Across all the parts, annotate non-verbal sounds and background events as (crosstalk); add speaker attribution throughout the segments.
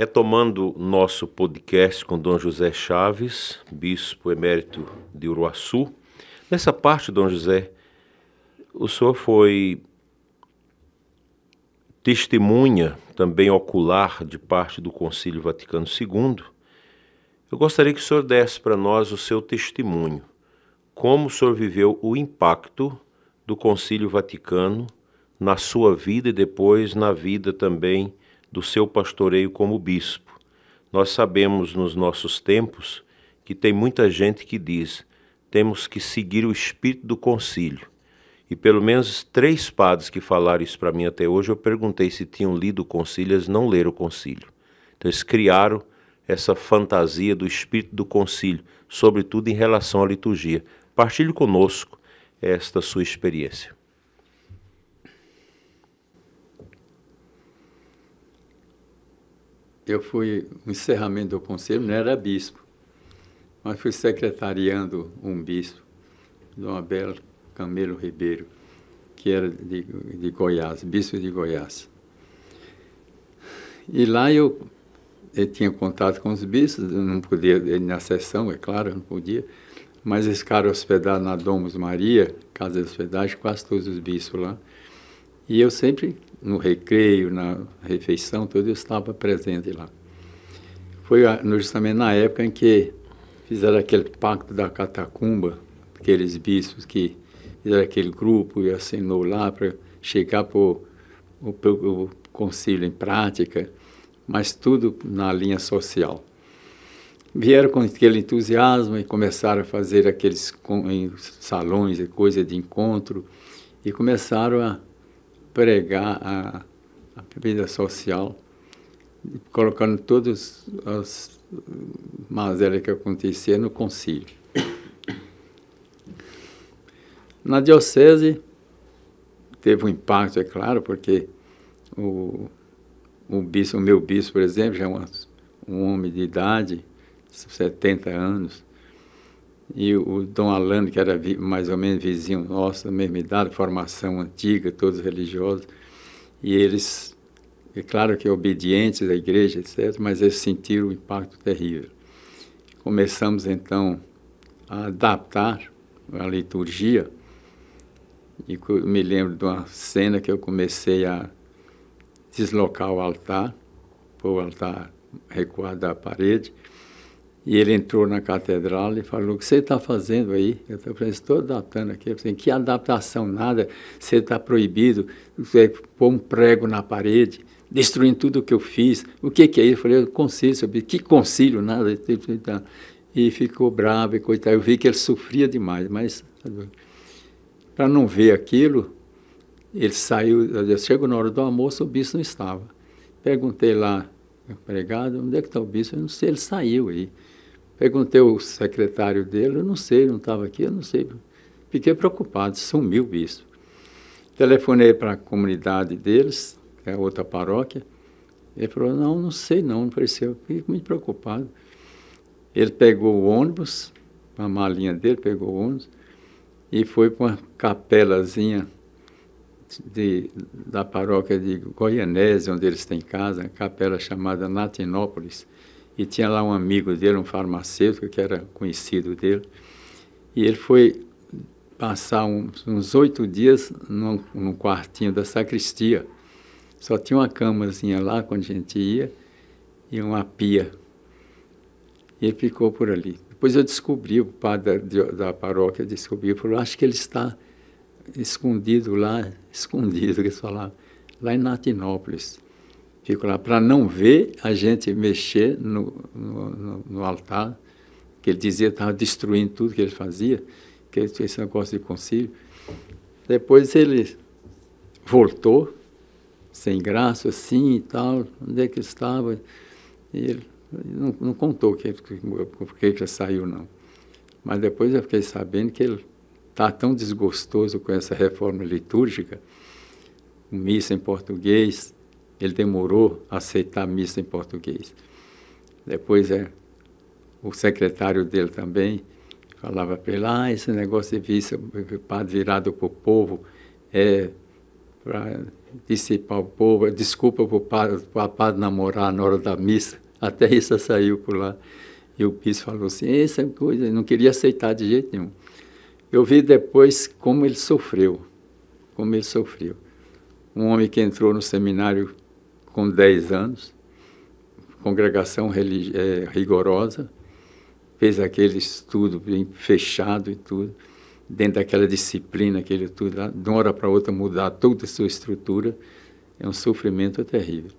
Speaker 1: Retomando nosso podcast com Dom José Chaves, bispo emérito de Uruaçu, nessa parte, Dom José, o senhor foi testemunha também ocular de parte do Concílio Vaticano II. Eu gostaria que o senhor desse para nós o seu testemunho, como o senhor viveu o impacto do Concílio Vaticano na sua vida e depois na vida também do seu pastoreio como bispo. Nós sabemos nos nossos tempos que tem muita gente que diz: temos que seguir o espírito do concílio. E pelo menos três padres que falaram isso para mim até hoje, eu perguntei se tinham lido o concílio, eles não leram o concílio. Então eles criaram essa fantasia do espírito do concílio, sobretudo em relação à liturgia. Partilhe conosco esta sua experiência.
Speaker 2: eu fui, o encerramento do conselho não era bispo, mas fui secretariando um bispo, Dom Abel Camelo Ribeiro, que era de, de Goiás, bispo de Goiás. E lá eu, eu tinha contato com os bispos, não podia, na sessão, é claro, não podia, mas eles ficaram hospedados na Domus Maria, casa de hospedagem, quase todos os bispos lá. E eu sempre no recreio, na refeição, tudo, eu estava presente lá. Foi justamente na época em que fizeram aquele pacto da catacumba, aqueles bispos que fizeram aquele grupo e assinou lá para chegar para o, conselho concílio em prática, mas tudo na linha social. Vieram com aquele entusiasmo e começaram a fazer aqueles salões e coisas de encontro e começaram a pregar a, a vida social, colocando todas as mazelas que aconteciam no concílio. Na diocese, teve um impacto, é claro, porque o, o, bispo, o meu bispo, por exemplo, já é um, um homem de idade, 70 anos, e o Dom Alano, que era mais ou menos vizinho nosso, da mesma idade, formação antiga, todos religiosos, e eles, é claro que obedientes à igreja, etc., mas eles sentiram um impacto terrível. Começamos então a adaptar a liturgia, e me lembro de uma cena que eu comecei a deslocar o altar, pôr o altar recuado da parede, e ele entrou na catedral e falou: O que você está fazendo aí? Eu falei: Estou adaptando aqui. Eu falei: Que adaptação? Nada. Você está proibido. Você pôr um prego na parede, destruindo tudo o que eu fiz. O que, que é isso? Eu falei: Concílio, seu Que concílio? Nada. E ficou bravo e coitado. Eu vi que ele sofria demais, mas tá para não ver aquilo, ele saiu. Chegou na hora do almoço, o bispo não estava. Perguntei lá empregado, onde é que está o bispo? Eu não sei, ele saiu aí. Perguntei ao secretário dele, eu não sei, não estava aqui, eu não sei. Fiquei preocupado, sumiu o bispo. Telefonei para a comunidade deles, que é outra paróquia, ele falou, não, não sei não, não apareceu. Fiquei muito preocupado. Ele pegou o ônibus, a malinha dele, pegou o ônibus, e foi para uma capelazinha de, da paróquia de Goianésia, onde eles têm casa, capela chamada Natinópolis, e tinha lá um amigo dele, um farmacêutico, que era conhecido dele, e ele foi passar uns, uns oito dias num, num quartinho da sacristia. Só tinha uma camazinha lá, quando a gente ia, e uma pia. E ele ficou por ali. Depois eu descobri, o padre da, da paróquia descobriu, falou, acho que ele está escondido lá, (laughs) escondido, que falar lá em Natinópolis. Fico lá para não ver a gente mexer no, no, no altar, que ele dizia estava destruindo tudo que ele fazia, que ele esse negócio de concílio. Depois ele voltou, sem graça, assim e tal, onde é que estava. E ele não, não contou que, porque que ele saiu, não. Mas depois eu fiquei sabendo que ele está tão desgostoso com essa reforma litúrgica, missa em português, ele demorou a aceitar missa em português. Depois é, o secretário dele também falava para ele, ah, esse negócio de vista, padre virado é para o povo, é para dissipar o povo, desculpa para o padre, para o padre namorar na hora da missa, (laughs) até isso saiu por lá. E o bispo falou assim, essa coisa, não queria aceitar de jeito nenhum. Eu vi depois como ele sofreu, como ele sofreu. Um homem que entrou no seminário com 10 anos, congregação é, rigorosa, fez aquele estudo bem fechado e tudo, dentro daquela disciplina, aquele tudo, lá, de uma hora para outra mudar toda a sua estrutura, é um sofrimento terrível.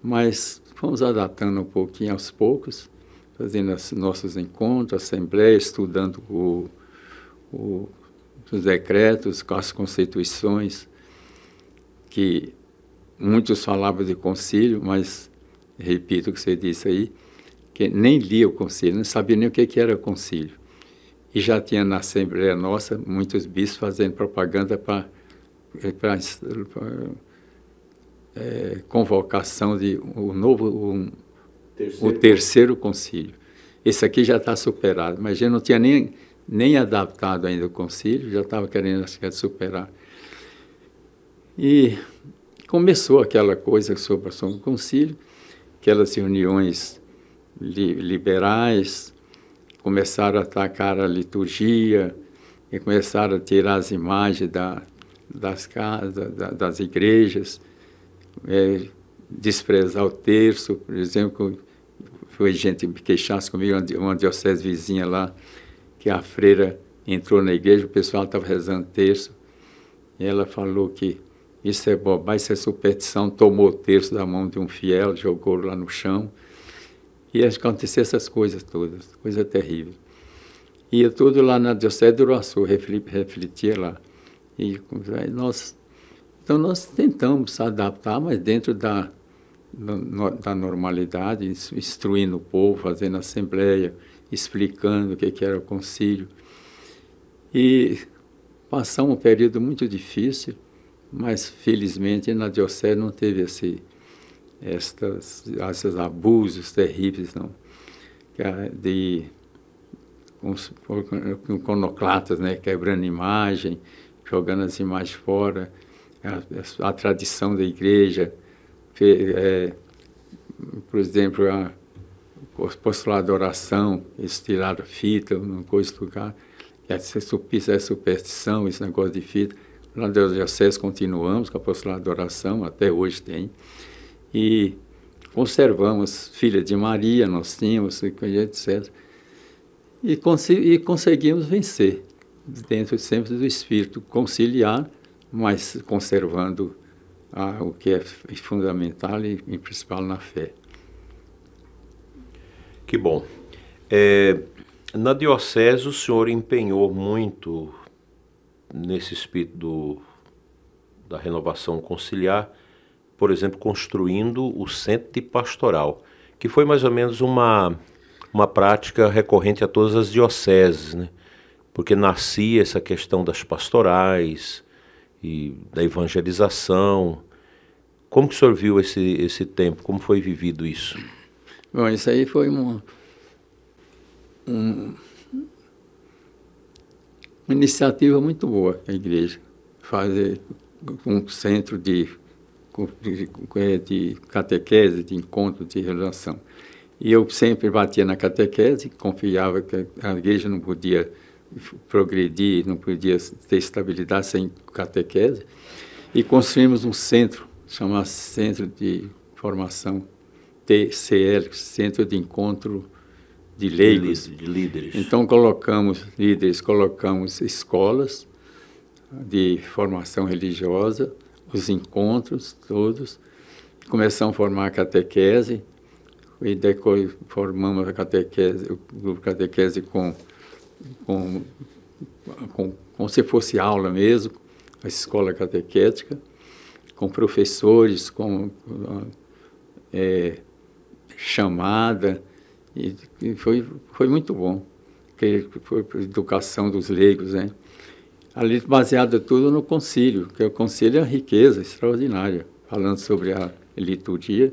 Speaker 2: Mas fomos adaptando um pouquinho aos poucos, fazendo nossos encontros, assembleias, estudando o, o, os decretos, as constituições, que muitos falavam de concílio, mas repito o que você disse aí, que nem lia o concílio, não sabia nem o que, que era concílio. E já tinha na Assembleia Nossa muitos bispos fazendo propaganda para é, eh, eh, convocação de um novo, um, terceiro. o terceiro concílio. Esse aqui já está superado, mas já não tinha nem nem adaptado ainda ao concílio, já estava querendo acho que, é superar. E começou aquela coisa sobre o Concílio, aquelas reuniões li liberais, começaram a atacar a liturgia, e começaram a tirar as imagens da, das casas, da, das igrejas, é, desprezar o terço, por exemplo, foi gente que queixasse comigo, uma diocese vizinha lá, que a freira entrou na igreja, o pessoal estava rezando terço, e ela falou que isso é bobagem, isso é superstição, tomou o terço da mão de um fiel, jogou lá no chão, e aconteceu essas coisas todas, coisa terrível. eu tudo lá na Diocese do Uruaçu, refletia lá. E nós, então nós tentamos adaptar, mas dentro da, da normalidade, instruindo o povo, fazendo assembleia, explicando o que era o concílio. E passamos um período muito difícil, mas felizmente na diocese não teve esse, estas, esses abusos terríveis não, de conoclatas né, quebrando imagem, jogando as imagens fora, a, a, a tradição da igreja, é, por exemplo, a, postulado de oração, eles tiraram fita, não coisa do lugar. E aí, isso é superstição, esse negócio de fita. Lá de Diocese continuamos com a postulado de oração, até hoje tem. E conservamos Filha de Maria, nós tínhamos, etc. E, e conseguimos vencer, dentro sempre do espírito conciliar, mas conservando ah, o que é fundamental e, e principal na fé.
Speaker 1: Que bom. É, na diocese, o senhor empenhou muito nesse espírito do, da renovação conciliar, por exemplo, construindo o centro de pastoral, que foi mais ou menos uma, uma prática recorrente a todas as dioceses, né? porque nascia essa questão das pastorais e da evangelização. Como que o senhor viu esse, esse tempo? Como foi vivido isso?
Speaker 2: Bom, isso aí foi um, um, uma iniciativa muito boa a igreja, fazer um centro de, de, de catequese, de encontro, de relação. E eu sempre batia na catequese, confiava que a igreja não podia progredir, não podia ter estabilidade sem catequese. E construímos um centro, chamado Centro de Formação CR, Centro de Encontro de Leigos. De líderes. Então, colocamos líderes, colocamos escolas de formação religiosa, os encontros todos, começamos a formar a catequese, e depois formamos a catequese, o grupo catequese com, com, com, como se fosse aula mesmo, a escola catequética, com professores, com é, chamada, e, foi, foi muito bom, que foi educação dos leigos, né? Ali baseado tudo no concílio, que é o concílio é uma riqueza extraordinária, falando sobre a liturgia,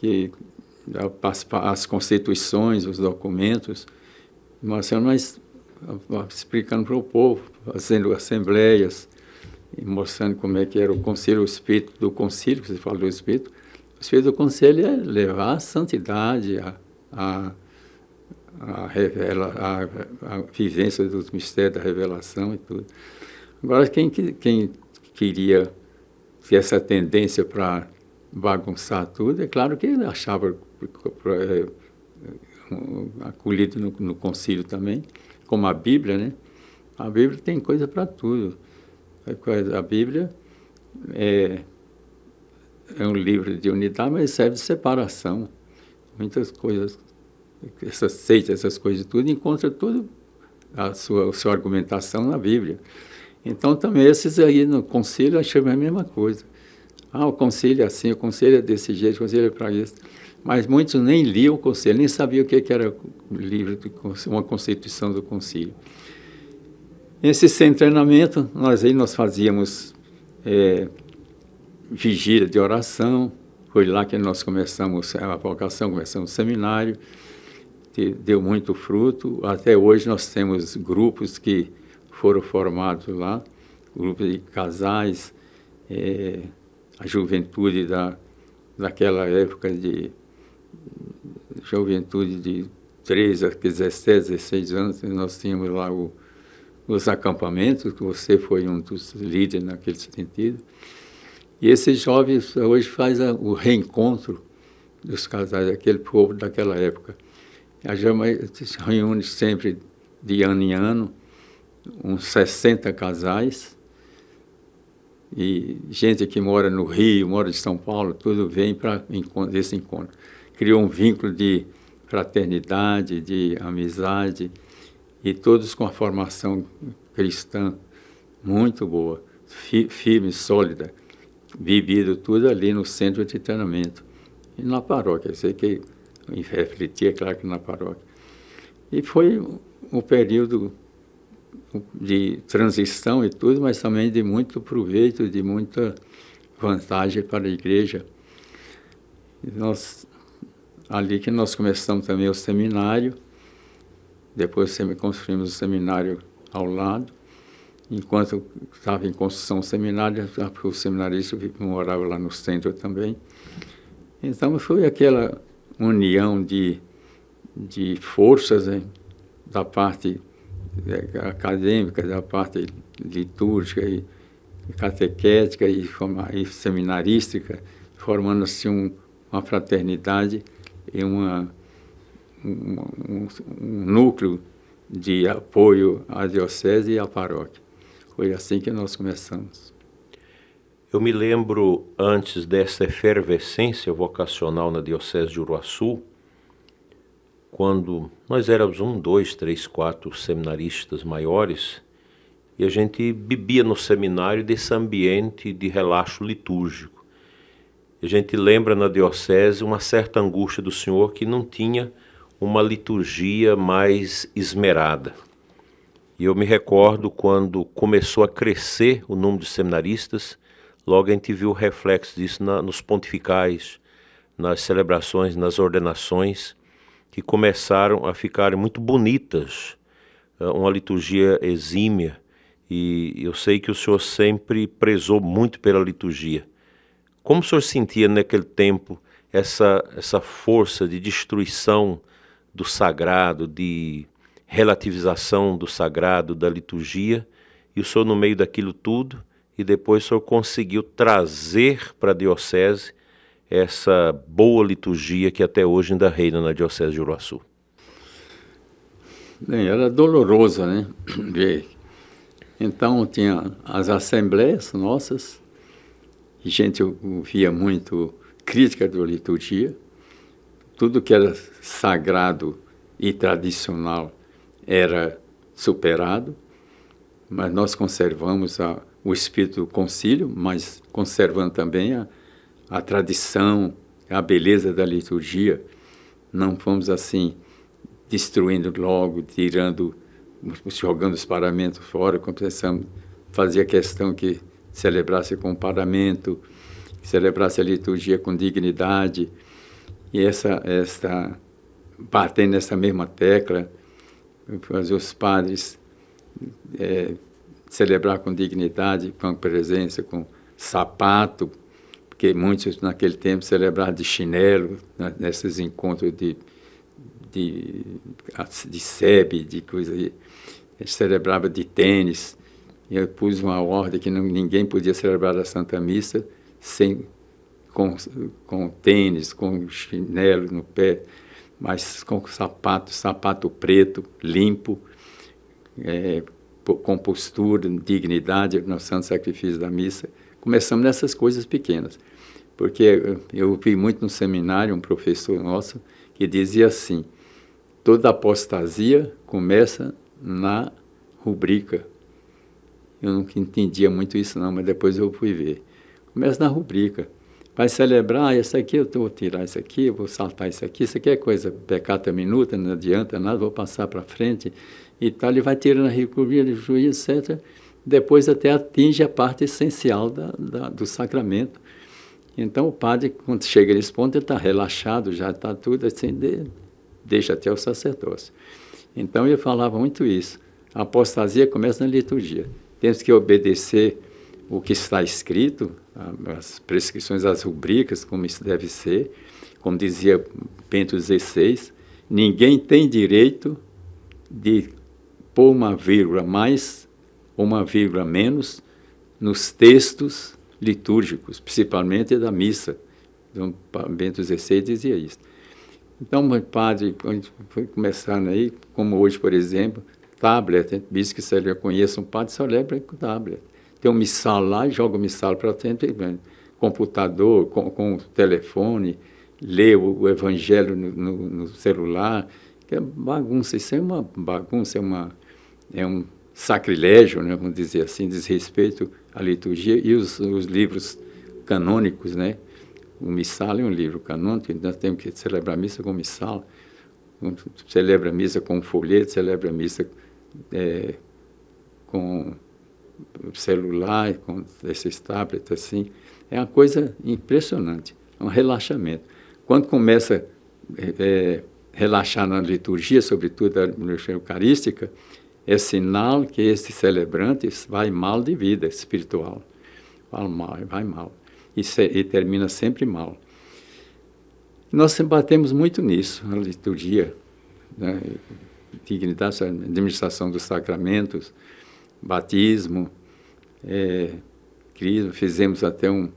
Speaker 2: que as, as constituições, os documentos, mostrando mais explicando para o povo, fazendo assembleias, mostrando como é que era o concílio, o espírito do concílio, que você falou do espírito, o Espírito do Conselho é levar a santidade, a, a, a, revela, a, a vivência dos mistérios, da revelação e tudo. Agora, quem, quem queria ter essa tendência para bagunçar tudo, é claro que ele achava eh, acolhido no, no concílio também, como a Bíblia, né? A Bíblia tem coisa para tudo. A Bíblia é, é um livro de unidade, mas serve de separação. Muitas coisas, essas seitas, essas coisas tudo, encontra tudo a sua, a sua argumentação na Bíblia. Então, também esses aí no concílio acham a mesma coisa. Ah, o conselho é assim, o conselho é desse jeito, o conselho é para isso. Mas muitos nem liam o conselho, nem sabiam o que era o livro, uma constituição do concílio. Esse sem treinamento, nós aí nós fazíamos é, vigília de oração. Foi lá que nós começamos a vocação, começamos o seminário, deu muito fruto. Até hoje nós temos grupos que foram formados lá, grupos de casais, é, a juventude da, daquela época de juventude de 13 a 17, 16 anos, nós tínhamos lá o, os acampamentos, que você foi um dos líderes naquele sentido. E esses jovens hoje faz o reencontro dos casais, aquele povo daquela época. A Jama se reúne sempre de ano em ano, uns 60 casais, e gente que mora no Rio, mora em São Paulo, tudo vem para esse encontro. Criou um vínculo de fraternidade, de amizade, e todos com a formação cristã muito boa, firme, sólida vivido tudo ali no centro de treinamento e na paróquia. Eu sei que refletia, é claro que na paróquia. E foi um período de transição e tudo, mas também de muito proveito, de muita vantagem para a igreja. E nós, ali que nós começamos também o seminário, depois construímos o seminário ao lado, Enquanto eu estava em construção seminária, seminário, o seminarista morava lá no centro também. Então foi aquela união de, de forças hein, da parte é, acadêmica, da parte litúrgica e catequética e, e seminarística, formando se um, uma fraternidade e uma, um, um, um núcleo de apoio à diocese e à paróquia. Foi assim que nós começamos. Eu me lembro,
Speaker 1: antes dessa efervescência vocacional na Diocese de Uruaçu, quando nós éramos um, dois, três, quatro seminaristas maiores, e a gente bebia no seminário desse ambiente de relaxo litúrgico. A gente lembra na diocese uma certa angústia do Senhor que não tinha uma liturgia mais esmerada. E eu me recordo quando começou a crescer o número de seminaristas, logo a gente viu o reflexo disso na, nos pontificais, nas celebrações, nas ordenações, que começaram a ficar muito bonitas, eh, uma liturgia exímia. E eu sei que o senhor sempre prezou muito pela liturgia. Como o senhor sentia naquele tempo essa, essa força de destruição do sagrado, de relativização do sagrado, da liturgia, e o senhor no meio daquilo tudo, e depois o senhor conseguiu trazer para a diocese essa boa liturgia que até hoje ainda reina na diocese
Speaker 2: de Uruaçu. Bem, era doloroso, né? Então tinha as assembleias nossas, e gente via muito crítica da liturgia, tudo que era sagrado e tradicional era superado, mas nós conservamos a, o espírito do concílio, mas conservando também a, a tradição, a beleza da liturgia. Não fomos assim destruindo logo, tirando, jogando os paramentos fora, começamos fazia questão que celebrasse com paramento, que celebrasse a liturgia com dignidade. E essa, essa batendo nessa mesma tecla, fazer os padres é, celebrar com dignidade, com presença, com sapato, porque muitos naquele tempo celebravam de chinelo, né, nesses encontros de, de, de sebe, de coisa. aí celebrava de tênis. Eu pus uma ordem que não, ninguém podia celebrar a Santa Missa sem com, com tênis, com chinelo no pé mas com sapato, sapato preto, limpo, é, com postura, dignidade no santo sacrifício da missa. Começamos nessas coisas pequenas. Porque eu vi muito no seminário um professor nosso que dizia assim: toda apostasia começa na rubrica. Eu nunca entendia muito isso, não, mas depois eu fui ver. Começa na rubrica vai celebrar, isso ah, aqui eu vou tirar isso aqui, vou saltar isso aqui, isso aqui é coisa pecata minuta, não adianta nada, vou passar para frente e tal. Ele vai tirando a recuria de juízo, etc. Depois até atinge a parte essencial da, da, do sacramento. Então o padre, quando chega nesse ponto, ele está relaxado, já está tudo assim, de, deixa até o sacerdócio. Então eu falava muito isso. A apostasia começa na liturgia. Temos que obedecer o que está escrito, as prescrições, as rubricas, como isso deve ser, como dizia Bento XVI, ninguém tem direito de pôr uma vírgula mais ou uma vírgula menos nos textos litúrgicos, principalmente da missa. Então, Bento XVI dizia isso. Então, padre, quando foi começando aí, como hoje, por exemplo, tablet, bispo que você já conhece um padre, celebra com tablet tem um missal lá, joga o missal para dentro, computador, com, com telefone, lê o, o evangelho no, no, no, celular, que é bagunça, isso é uma bagunça, é, uma, é um sacrilégio, né, vamos dizer assim, desrespeito à liturgia e os, os livros canônicos, né? O missal é um livro canônico, então nós temos que celebrar a missa com missal, celebra a missa com folheto, celebra a missa é, com celular, com esses tablets assim. É uma coisa impressionante, é um relaxamento. Quando começa a eh, é, eh, relaxar na liturgia, sobretudo na liturgia eucarística, é sinal que esse celebrante vai mal de vida espiritual. Vai mal, vai mal. E, se, e termina sempre mal. Nós batemos muito nisso, na liturgia, né? dignidade, administração dos sacramentos, batismo, é, fizemos até um,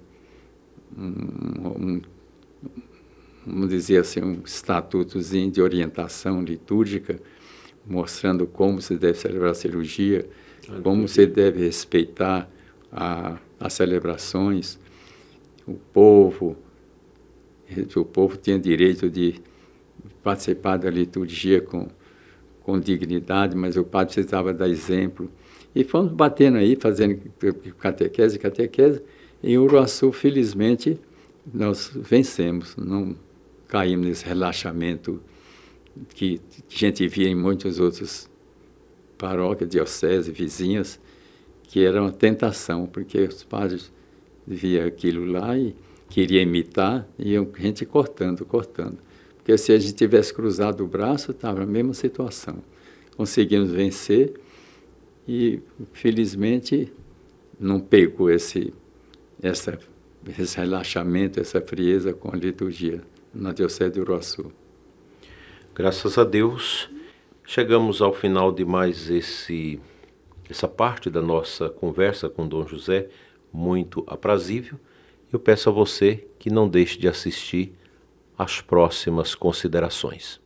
Speaker 2: um, um, vamos dizer assim, um estatutozinho de orientação litúrgica, mostrando como se deve celebrar a cirurgia, como se deve respeitar a, as celebrações, o povo, o povo tinha direito de participar da liturgia com, com dignidade, mas o padre precisava dar exemplo. E fomos batendo aí, fazendo catequese, catequese. Em Uruaçu, felizmente, nós vencemos, não caímos nesse relaxamento que, a gente via em muitas outras paróquias, dioceses, vizinhas, que era uma tentação, porque os padres via aquilo lá e queria imitar, e a gente cortando, cortando. Porque se a gente tivesse cruzado o braço, estava a mesma situação. Conseguimos vencer e felizmente não pegou esse, essa, esse relaxamento, essa frieza com a liturgia na Diocese de Uruaçu.
Speaker 1: Graças a Deus, chegamos ao final de mais esse, essa parte da nossa conversa com Dom José, muito aprazível. Eu peço a você que não deixe de assistir às próximas considerações.